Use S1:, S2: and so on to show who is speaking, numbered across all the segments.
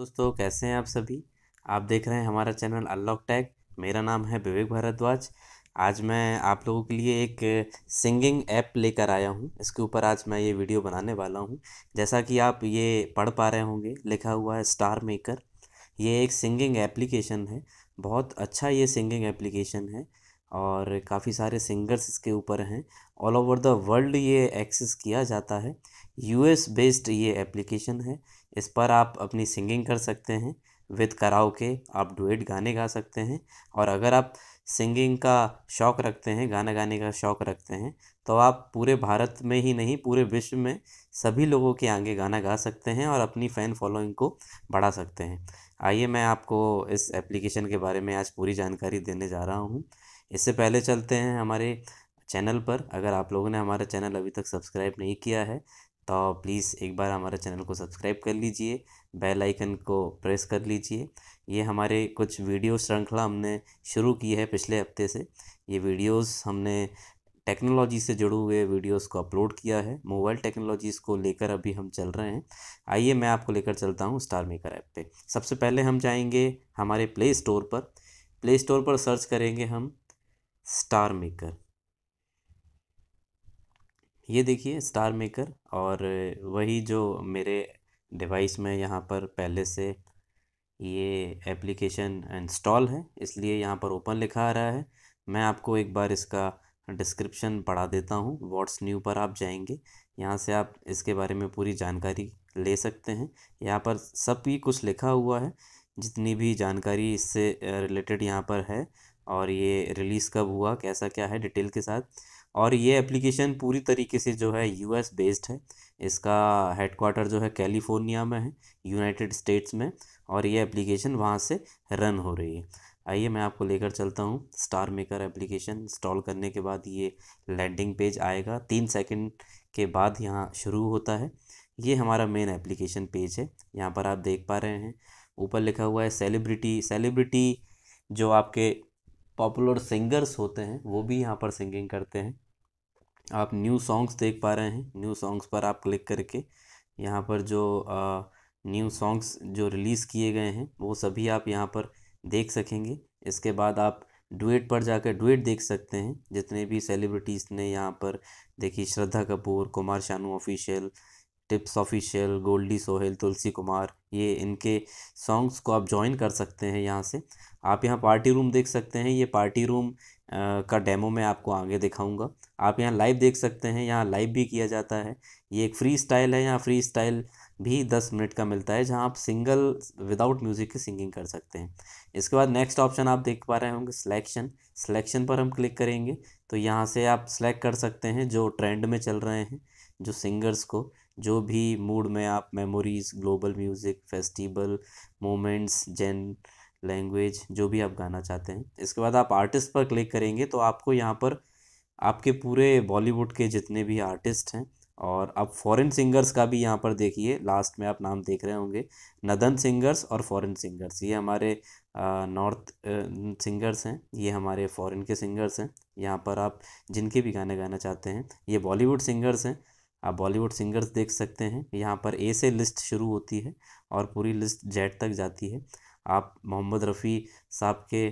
S1: दोस्तों कैसे हैं आप सभी आप देख रहे हैं हमारा चैनल अनलॉक टैग मेरा नाम है विवेक भारद्वाज आज मैं आप लोगों के लिए एक सिंगिंग ऐप लेकर आया हूं इसके ऊपर आज मैं ये वीडियो बनाने वाला हूं जैसा कि आप ये पढ़ पा रहे होंगे लिखा हुआ है स्टार मेकर ये एक सिंगिंग एप्लीकेशन है बहुत अच्छा ये सिंगिंग एप्लीकेशन है और काफ़ी सारे सिंगर्स इसके ऊपर हैं ऑल ओवर द वर्ल्ड ये एक्सेस किया जाता है यूएस बेस्ड ये एप्लीकेशन है इस पर आप अपनी सिंगिंग कर सकते हैं विद कराओ के आप डुएट गाने गा सकते हैं और अगर आप सिंगिंग का शौक़ रखते हैं गाना गाने का शौक़ रखते हैं तो आप पूरे भारत में ही नहीं पूरे विश्व में सभी लोगों के आगे गाना गा सकते हैं और अपनी फ़ैन फॉलोइंग को बढ़ा सकते हैं आइए मैं आपको इस एप्लीकेशन के बारे में आज पूरी जानकारी देने जा रहा हूँ इससे पहले चलते हैं हमारे चैनल पर अगर आप लोगों ने हमारा चैनल अभी तक सब्सक्राइब नहीं किया है तो प्लीज़ एक बार हमारे चैनल को सब्सक्राइब कर लीजिए बेल आइकन को प्रेस कर लीजिए ये हमारे कुछ वीडियो श्रृंखला हमने शुरू की है पिछले हफ्ते से ये वीडियोस हमने टेक्नोलॉजी से जुड़े हुए वीडियोस को अपलोड किया है मोबाइल टेक्नोलॉजीज़ को लेकर अभी हम चल रहे हैं आइए मैं आपको लेकर चलता हूँ स्टार मेकर ऐप पर सबसे पहले हम जाएँगे हमारे प्ले स्टोर पर प्ले स्टोर पर सर्च करेंगे हम स्टार मेकर ये देखिए स्टार मेकर और वही जो मेरे डिवाइस में यहाँ पर पहले से ये एप्लीकेशन इंस्टॉल है इसलिए यहाँ पर ओपन लिखा आ रहा है मैं आपको एक बार इसका डिस्क्रिप्शन पढ़ा देता हूँ व्हाट्स न्यू पर आप जाएंगे यहाँ से आप इसके बारे में पूरी जानकारी ले सकते हैं यहाँ पर सब भी कुछ लिखा हुआ है जितनी भी जानकारी इससे रिलेटेड यहाँ पर है और ये रिलीज़ कब हुआ कैसा क्या है डिटेल के साथ और ये एप्लीकेशन पूरी तरीके से जो है यूएस बेस्ड है इसका हेडक्वार्टर जो है कैलिफोर्निया में है यूनाइटेड स्टेट्स में और ये एप्लीकेशन वहाँ से रन हो रही है आइए मैं आपको लेकर चलता हूँ स्टार मेकर एप्लीकेशन इंस्टॉल करने के बाद ये लैंडिंग पेज आएगा तीन सेकंड के बाद यहाँ शुरू होता है ये हमारा मेन एप्लीकेशन पेज है यहाँ पर आप देख पा रहे हैं ऊपर लिखा हुआ है सेलिब्रिटी सेलिब्रिटी जो आपके पॉपुलर सिंगर्स होते हैं वो भी यहाँ पर सिंगिंग करते हैं आप न्यू सॉन्ग्स देख पा रहे हैं न्यू सॉन्ग्स पर आप क्लिक करके यहाँ पर जो न्यू सॉन्ग्स जो रिलीज़ किए गए हैं वो सभी आप यहाँ पर देख सकेंगे इसके बाद आप डुएट पर जाकर डुएट देख सकते हैं जितने भी सेलिब्रिटीज़ ने यहाँ पर देखी Shraddha Kapoor Kumar Sanu official Tips official Goldie Sohail Tulsi Kumar ये इनके सॉन्ग्स को आप ज्वाइन कर सकते हैं यहाँ से आप यहाँ पार्टी रूम देख सकते हैं ये पार्टी रूम का डेमो मैं आपको आगे दिखाऊंगा आप यहाँ लाइव देख सकते हैं यहाँ लाइव भी किया जाता है ये एक फ्री स्टाइल है यहाँ फ्री स्टाइल भी दस मिनट का मिलता है जहाँ आप सिंगल विदाउट म्यूज़िक की सिंगिंग कर सकते हैं इसके बाद नेक्स्ट ऑप्शन आप देख पा रहे होंगे सिलेक्शन सिलेक्शन पर हम क्लिक करेंगे तो यहाँ से आप सेलेक्ट कर सकते हैं जो ट्रेंड में चल रहे हैं जो सिंगर्स को जो भी मूड में आप memories global music festival moments जेन लैंग्वेज जो भी आप गाना चाहते हैं इसके बाद आप आर्टिस्ट पर क्लिक करेंगे तो आपको यहाँ पर आपके पूरे बॉलीवुड के जितने भी आर्टिस्ट हैं और आप फॉरेन सिंगर्स का भी यहाँ पर देखिए लास्ट में आप नाम देख रहे होंगे नदन सिंगर्स और फॉरेन सिंगर्स ये हमारे नॉर्थ सिंगर्स हैं ये हमारे फॉरेन के सिंगर्स हैं यहाँ पर आप जिनके भी गाने गाना चाहते हैं ये बॉलीवुड सिंगर्स हैं आप बॉलीवुड सिंगर्स देख सकते हैं यहाँ पर ए से लिस्ट शुरू होती है और पूरी लिस्ट जेड तक जाती है आप मोहम्मद रफ़ी साहब के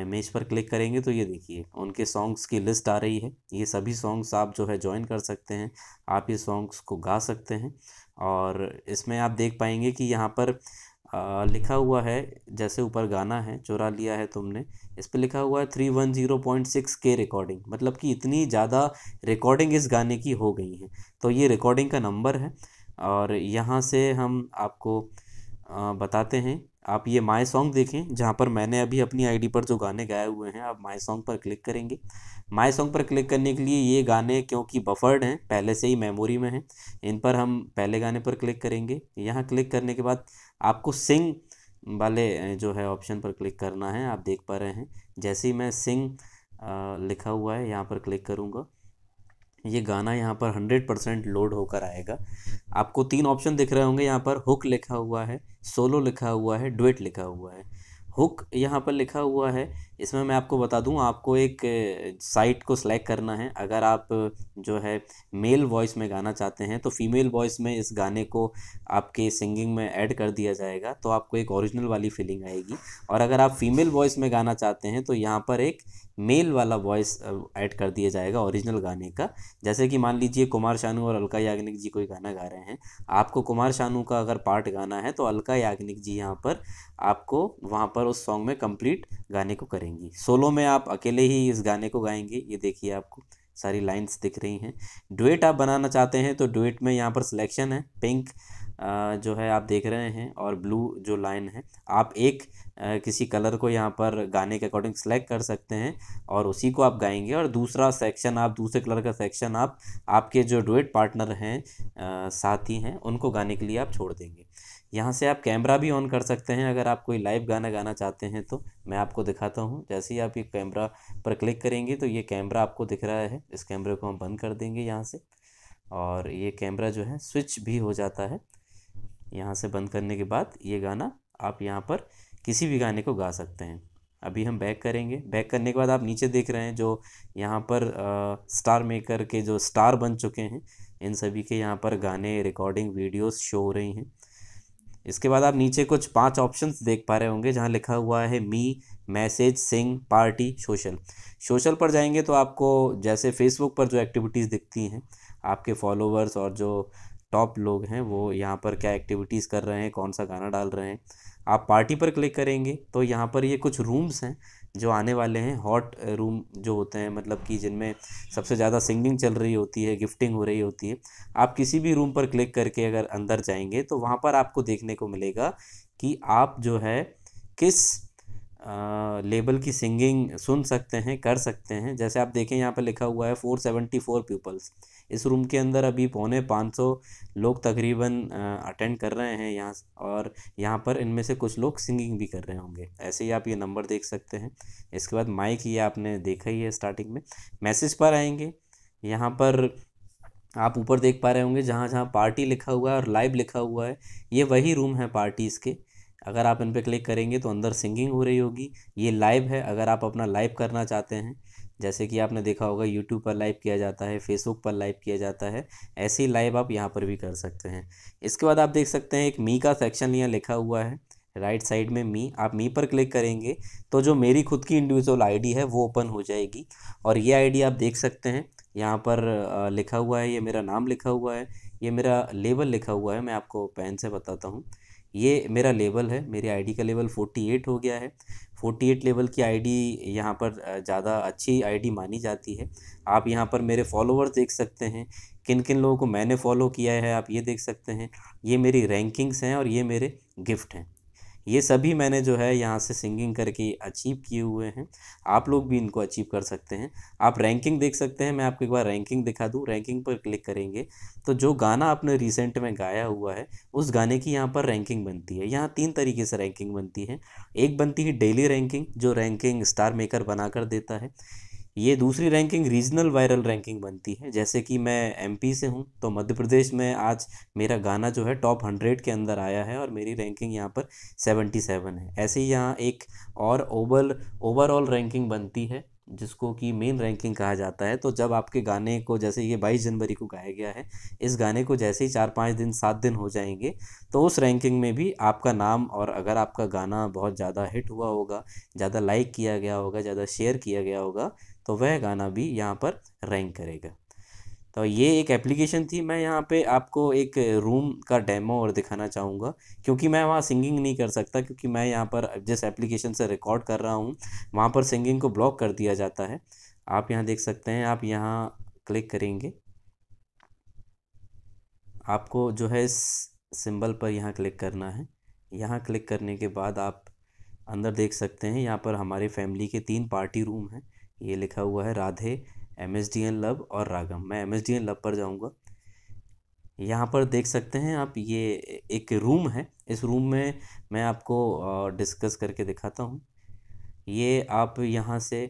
S1: इमेज पर क्लिक करेंगे तो ये देखिए उनके सॉन्ग्स की लिस्ट आ रही है ये सभी सॉन्ग्स आप जो है ज्वाइन कर सकते हैं आप ये सॉन्ग्स को गा सकते हैं और इसमें आप देख पाएंगे कि यहाँ पर आ, लिखा हुआ है जैसे ऊपर गाना है चुरा लिया है तुमने इस पर लिखा हुआ है three one zero point six के रिकॉर्डिंग मतलब कि इतनी ज़्यादा रिकॉर्डिंग इस गाने की हो गई है तो ये रिकॉर्डिंग का नंबर है और यहाँ से हम आपको आ, बताते हैं आप ये माई सॉन्ग देखें जहाँ पर मैंने अभी अपनी आईडी पर जो गाने गाए हुए हैं आप माई सॉन्ग पर क्लिक करेंगे माई सॉन्ग पर क्लिक करने के लिए ये गाने क्योंकि बफर्ड हैं पहले से ही मेमोरी में हैं इन पर हम पहले गाने पर क्लिक करेंगे यहाँ क्लिक करने के बाद आपको सिंग वाले जो है ऑप्शन पर क्लिक करना है आप देख पा रहे हैं जैसे ही मैं सिंग लिखा हुआ है यहाँ पर क्लिक करूँगा ये गाना यहाँ पर हंड्रेड परसेंट लोड होकर आएगा आपको तीन ऑप्शन दिख रहे होंगे यहाँ पर हुक लिखा हुआ है सोलो लिखा हुआ है डुएट लिखा हुआ है हुक यहाँ पर लिखा हुआ है इसमें मैं आपको बता दूँ आपको एक साइट को सिलेक्ट करना है अगर आप जो है मेल वॉइस में गाना चाहते हैं तो फीमेल वॉइस में इस गाने को आपके सिंगिंग में ऐड कर दिया जाएगा तो आपको एक ओरिजिनल वाली फीलिंग आएगी और अगर आप फीमेल वॉइस में गाना चाहते हैं तो यहाँ पर एक मेल वाला वॉइस ऐड कर दिया जाएगा ओरिजिनल गाने का जैसे कि मान लीजिए कुमार शानू और अलका याग्निक जी कोई गाना गा रहे हैं आपको कुमार शानू का अगर पार्ट गाना है तो अलका याग्निक जी यहाँ पर आपको वहाँ पर उस सॉन्ग में कंप्लीट गाने को करेंगी सोलो में आप अकेले ही इस गाने को गाएंगे ये देखिए आपको सारी लाइन्स दिख रही हैं डुएट आप बनाना चाहते हैं तो डुएट में यहाँ पर सिलेक्शन है पिंक जो है आप देख रहे हैं और ब्लू जो लाइन है आप एक किसी कलर को यहाँ पर गाने के अकॉर्डिंग सेलेक्ट कर सकते हैं और उसी को आप गाएंगे और दूसरा सेक्शन आप दूसरे कलर का सेक्शन आप आपके जो डुएट पार्टनर हैं साथी हैं उनको गाने के लिए आप छोड़ देंगे यहाँ से आप कैमरा भी ऑन कर सकते हैं अगर आप कोई लाइव गाना गाना चाहते हैं तो मैं आपको दिखाता हूँ जैसे ही आप ये कैमरा पर क्लिक करेंगे तो ये कैमरा आपको दिख रहा है इस कैमरे को हम बंद कर देंगे यहाँ से और ये कैमरा जो है स्विच भी हो जाता है यहाँ से बंद करने के बाद ये गाना आप यहाँ पर किसी भी गाने को गा सकते हैं अभी हम बैक करेंगे बैक करने के बाद आप नीचे देख रहे हैं जो यहाँ पर आ, स्टार मेकर के जो स्टार बन चुके हैं इन सभी के यहाँ पर गाने रिकॉर्डिंग वीडियोस शो हो रही हैं इसके बाद आप नीचे कुछ पांच ऑप्शंस देख पा रहे होंगे जहाँ लिखा हुआ है me message sing party social social पर जाएंगे तो आपको जैसे फेसबुक पर जो एक्टिविटीज़ दिखती हैं आपके फॉलोवर्स और जो टॉप लोग हैं वो यहाँ पर क्या एक्टिविटीज़ कर रहे हैं कौन सा गाना डाल रहे हैं आप पार्टी पर क्लिक करेंगे तो यहाँ पर ये कुछ रूम्स हैं जो आने वाले हैं हॉट रूम जो होते हैं मतलब कि जिनमें सबसे ज़्यादा सिंगिंग चल रही होती है गिफ्टिंग हो रही होती है आप किसी भी रूम पर क्लिक करके अगर अंदर जाएंगे तो वहाँ पर आपको देखने को मिलेगा कि आप जो है किस लेबल की सिंगिंग सुन सकते हैं कर सकते हैं जैसे आप देखें यहाँ पर लिखा हुआ है फोर सेवेंटी फोर पीपल्स इस रूम के अंदर अभी पौने पाँच सौ लोग तकरीबन अटेंड कर रहे हैं यहाँ और यहाँ पर इनमें से कुछ लोग सिंगिंग भी कर रहे होंगे ऐसे ही आप ये नंबर देख सकते हैं इसके बाद माइक ये आपने देखा ही है स्टार्टिंग में मैसेज पर आएंगे यहाँ पर आप ऊपर देख पा रहे होंगे जहाँ जहाँ पार्टी लिखा हुआ है और लाइव लिखा हुआ है ये वही रूम है पार्टीज़ के अगर आप इन पर क्लिक करेंगे तो अंदर सिंगिंग हो रही होगी ये लाइव है अगर आप अपना लाइव करना चाहते हैं जैसे कि आपने देखा होगा यूट्यूब पर लाइव किया जाता है फेसबुक पर लाइव किया जाता है ऐसे ही लाइव आप यहाँ पर भी कर सकते हैं इसके बाद आप देख सकते हैं एक मी का सेक्शन यहाँ लिखा हुआ है राइट right साइड में मी आप मी पर क्लिक करेंगे तो जो मेरी खुद की इंडिविजुअल आईडी है वो ओपन हो जाएगी और ये आईडी आप देख सकते हैं यहाँ पर लिखा हुआ है ये मेरा नाम लिखा हुआ है ये मेरा लेबल लिखा हुआ है मैं आपको पेन से बताता हूँ ये मेरा लेवल है मेरी आईडी का लेवल 48 हो गया है 48 लेवल की आईडी यहाँ पर ज़्यादा अच्छी आईडी मानी जाती है आप यहाँ पर मेरे फॉलोवर देख सकते हैं किन किन लोगों को मैंने फॉलो किया है आप ये देख सकते हैं ये मेरी रैंकिंग्स हैं और ये मेरे गिफ्ट हैं ये सभी मैंने जो है यहाँ से सिंगिंग करके अचीव किए हुए हैं आप लोग भी इनको अचीव कर सकते हैं आप रैंकिंग देख सकते हैं मैं आपको एक बार रैंकिंग दिखा दूँ रैंकिंग पर क्लिक करेंगे तो जो गाना आपने रिसेंट में गाया हुआ है उस गाने की यहाँ पर रैंकिंग बनती है यहाँ तीन तरीके से रैंकिंग बनती है एक बनती है डेली रैंकिंग जो रैंकिंग स्टार मेकर बनाकर देता है ये दूसरी रैंकिंग रीजनल वायरल रैंकिंग बनती है जैसे कि मैं एमपी से हूँ तो मध्य प्रदेश में आज मेरा गाना जो है टॉप हंड्रेड के अंदर आया है और मेरी रैंकिंग यहाँ पर सेवेंटी सेवन है ऐसे ही यहाँ एक और ओवर ओवरऑल रैंकिंग बनती है जिसको कि मेन रैंकिंग कहा जाता है तो जब आपके गाने को जैसे ये बाईस जनवरी को गाया गया है इस गाने को जैसे ही चार पाँच दिन सात दिन हो जाएंगे तो उस रैंकिंग में भी आपका नाम और अगर आपका गाना बहुत ज़्यादा हिट हुआ होगा ज़्यादा लाइक किया गया होगा ज़्यादा शेयर किया गया होगा तो वह गाना भी यहाँ पर रैंक करेगा तो ये एक एप्लीकेशन थी मैं यहाँ पे आपको एक रूम का डेमो और दिखाना चाहूँगा क्योंकि मैं वहाँ सिंगिंग नहीं कर सकता क्योंकि मैं यहाँ पर जिस एप्लीकेशन से रिकॉर्ड कर रहा हूँ वहाँ पर सिंगिंग को ब्लॉक कर दिया जाता है आप यहाँ देख सकते हैं आप यहाँ क्लिक करेंगे आपको जो है इस सिंबल पर यहाँ क्लिक करना है यहाँ क्लिक करने के बाद आप अंदर देख सकते हैं यहाँ पर हमारे फैमिली के तीन पार्टी रूम हैं ये लिखा हुआ है Radhe M S D N love और रागम मैं M S D N love पर जाऊँगा यहाँ पर देख सकते हैं आप ये एक रूम है इस रूम में मैं आपको डिस्कस करके दिखाता हूँ ये आप यहाँ से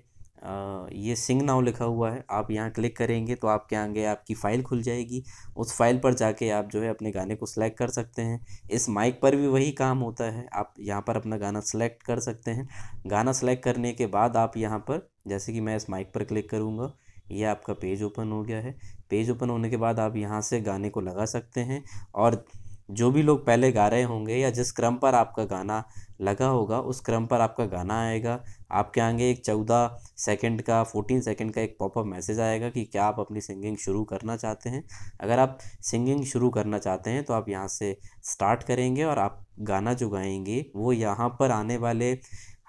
S1: ये सिंग नाव लिखा हुआ है आप यहाँ क्लिक करेंगे तो आपके आगे आपकी फ़ाइल खुल जाएगी उस फाइल पर जाके आप जो है अपने गाने को सिलेक्ट कर सकते हैं इस माइक पर भी वही काम होता है आप यहाँ पर अपना गाना सिलेक्ट कर सकते हैं गाना सिलेक्ट करने के बाद आप यहाँ पर जैसे कि मैं इस माइक पर क्लिक करूँगा ये आपका पेज ओपन हो गया है पेज ओपन होने के बाद आप यहाँ से गाने को लगा सकते हैं और जो भी लोग पहले गा रहे होंगे या जिस क्रम पर आपका गाना लगा होगा उस क्रम पर आपका गाना आएगा आपके आगे एक चौदह सेकंड का फोर्टीन सेकंड का एक पॉपअप मैसेज आएगा कि क्या आप अपनी सिंगिंग शुरू करना चाहते हैं अगर आप सिंगिंग शुरू करना चाहते हैं तो आप यहाँ से स्टार्ट करेंगे और आप गाना जो गाएंगे वो यहाँ पर आने वाले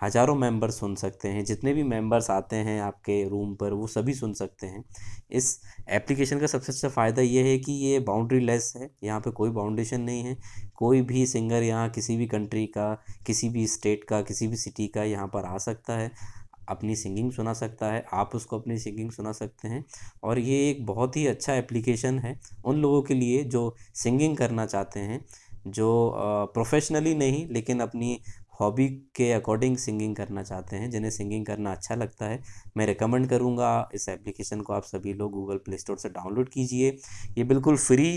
S1: हज़ारों मेंबर सुन सकते हैं जितने भी मेंबर्स आते हैं आपके रूम पर वो सभी सुन सकते हैं इस एप्लीकेशन का सबसे अच्छा फ़ायदा ये है कि ये बाउंड्री लेस है यहाँ पे कोई बाउंडेशन नहीं है कोई भी सिंगर यहाँ किसी भी कंट्री का किसी भी स्टेट का किसी भी सिटी का यहाँ पर आ सकता है अपनी सिंगिंग सुना सकता है आप उसको अपनी सिंगिंग सुना सकते हैं और ये एक बहुत ही अच्छा एप्लीकेशन है उन लोगों के लिए जो सिंगिंग करना चाहते हैं जो प्रोफेशनली नहीं लेकिन अपनी हॉबी के अकॉर्डिंग सिंगिंग करना चाहते हैं जिन्हें सिंगिंग करना अच्छा लगता है मैं रिकमेंड करूँगा इस एप्लीकेशन को आप सभी लोग गूगल प्ले स्टोर से डाउनलोड कीजिए ये बिल्कुल फ्री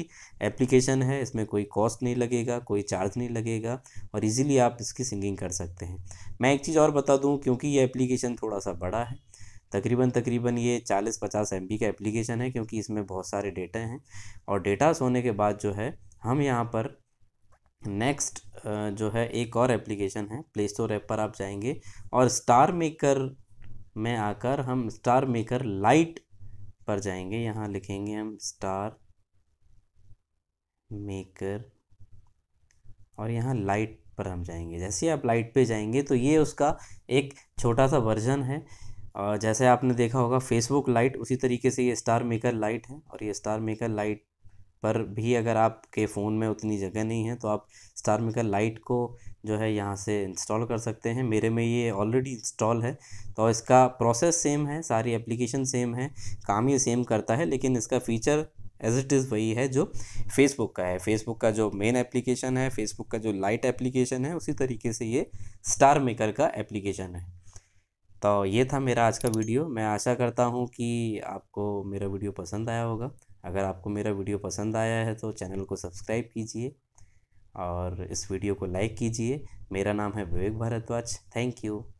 S1: एप्लीकेशन है इसमें कोई कॉस्ट नहीं लगेगा कोई चार्ज नहीं लगेगा और इजीली आप इसकी सिंगिंग कर सकते हैं मैं एक चीज़ और बता दूँ क्योंकि ये एप्लीकेशन थोड़ा सा बड़ा है तकरीबन तकरीबन ये चालीस पचास एम का एप्लीकेशन है क्योंकि इसमें बहुत सारे डेटा हैं और डेटास होने के बाद जो है हम यहाँ पर नेक्स्ट uh, जो है एक और एप्लीकेशन है प्ले स्टोर ऐप पर आप जाएंगे और स्टार मेकर में आकर हम स्टार मेकर लाइट पर जाएंगे यहाँ लिखेंगे हम स्टार मेकर और यहाँ लाइट पर हम जाएंगे जैसे आप लाइट पे जाएंगे तो ये उसका एक छोटा सा वर्जन है जैसे आपने देखा होगा फेसबुक लाइट उसी तरीके से ये स्टार मेकर लाइट है और ये स्टार मेकर लाइट पर भी अगर आपके फ़ोन में उतनी जगह नहीं है तो आप स्टार मेकर लाइट को जो है यहाँ से इंस्टॉल कर सकते हैं मेरे में ये ऑलरेडी इंस्टॉल है तो इसका प्रोसेस सेम है सारी एप्लीकेशन सेम है काम ही सेम करता है लेकिन इसका फ़ीचर एज इट इज़ वही है जो फेसबुक का है फेसबुक का जो मेन एप्लीकेशन है फेसबुक का जो लाइट एप्लीकेशन है उसी तरीके से ये स्टार मेकर का एप्लीकेशन है तो ये था मेरा आज का वीडियो मैं आशा करता हूँ कि आपको मेरा वीडियो पसंद आया होगा अगर आपको मेरा वीडियो पसंद आया है तो चैनल को सब्सक्राइब कीजिए और इस वीडियो को लाइक कीजिए मेरा नाम है विवेक भारद्वाज थैंक यू